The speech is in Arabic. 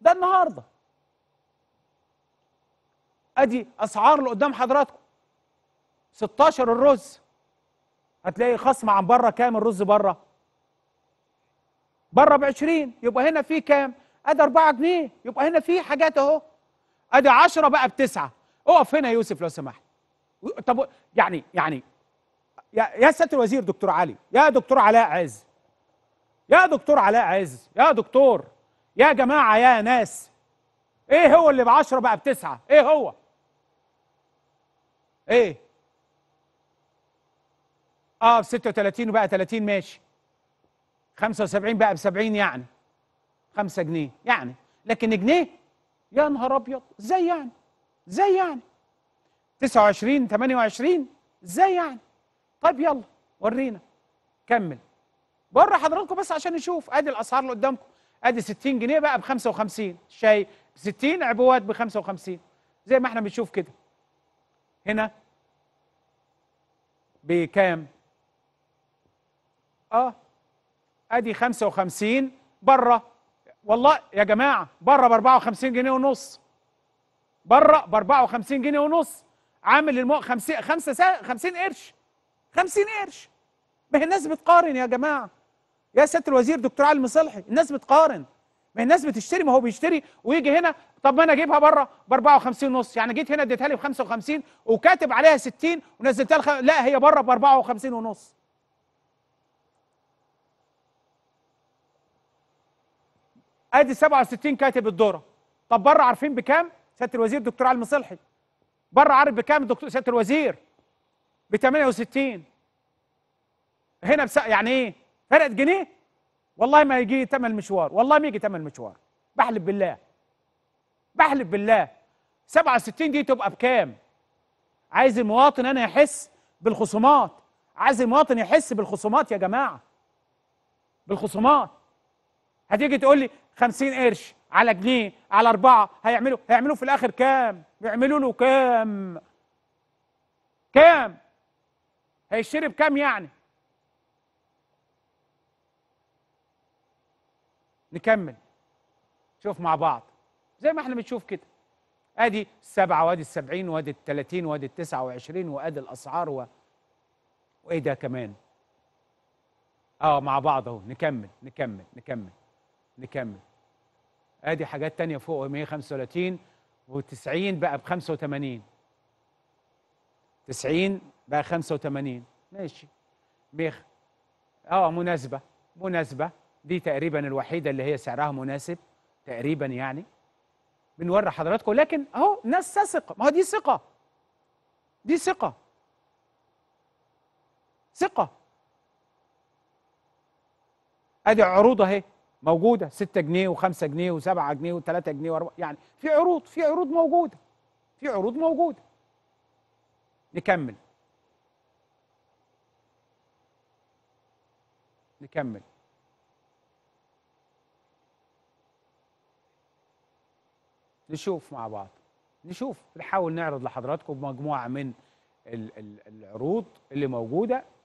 ده النهارده ادي اسعار اللي قدام حضراتكم 16 الرز هتلاقي خصم عن بره كام الرز بره بره ب 20 يبقى هنا في كام ادي 4 جنيه يبقى هنا في حاجات اهو ادي 10 بقى بتسعه اقف هنا يا يوسف لو سمحت طب يعني يعني يا يا سياده الوزير دكتور علي يا دكتور علاء عز يا دكتور علاء عز يا دكتور يا جماعة يا ناس ايه هو اللي بعشرة بقى بتسعة ايه هو ايه اه ب 36 وبقى 30 ماشي 75 بقى ب 70 يعني 5 جنيه يعني لكن جنيه يا نهار ابيض ازاي يعني ازاي يعني 29 28 ازاي يعني طيب يلا ورينا كمل بره حضراتكم بس عشان نشوف ادي الاسعار اللي قدامكم ادي 60 جنيه بقى ب 55 شاي ب 60 عبوات ب 55 زي ما احنا بنشوف كده هنا بكام اه ادي 55 بره والله يا جماعه بره ب 54 جنيه ونص بره ب 54 جنيه ونص عامل للمو 50 50 قرش 50 قرش ما هي الناس بتقارن يا جماعه يا سياده الوزير دكتور علي صلحي الناس بتقارن ما الناس بتشتري ما هو بيشتري ويجي هنا طب ما انا اجيبها بره ب 54 ونص يعني جيت هنا اديتها لي ب 55 وكاتب عليها 60 ونزلتها لخ... لا هي بره ب 54 ونص ادي 67 كاتب الدوره طب بره عارفين بكام سياده الوزير دكتور علي صلحي بره عارف بكام دكتور سياده الوزير ب 68 هنا بس يعني ايه فرقت جنيه والله ما يجي تمن مشوار والله ما يجي تمن مشوار بحلف بالله بحلف بالله 67 دي تبقى بكام عايز المواطن انا يحس بالخصومات عايز المواطن يحس بالخصومات يا جماعه بالخصومات هتيجي تقول لي 50 قرش على جنيه على أربعة هيعملوا هيعملوا في الآخر كام؟ يعملوا له كام؟ كام؟ هيشتري بكام يعني؟ نكمل شوف مع بعض زي ما احنا بنشوف كده ادي السبعة وادي السبعين وادي التلاتين وادي التسعة وعشرين وادي الاسعار و... وايه ده كمان اه مع بعض اهو نكمل نكمل نكمل نكمل ادي حاجات تانية فوق 135 و90 بقى ب 85 90 بقى 85 ماشي ميخ اه مناسبة مناسبة دي تقريبا الوحيده اللي هي سعرها مناسب تقريبا يعني بنوري حضراتكم لكن اهو ناس تثق ما هو دي ثقه دي ثقه ثقه ادي عروض اهي موجوده 6 جنيه و5 جنيه و7 جنيه و3 جنيه و4 يعني في عروض في عروض موجوده في عروض موجوده نكمل نكمل نشوف مع بعض نشوف نحاول نعرض لحضراتكم مجموعه من العروض اللي موجوده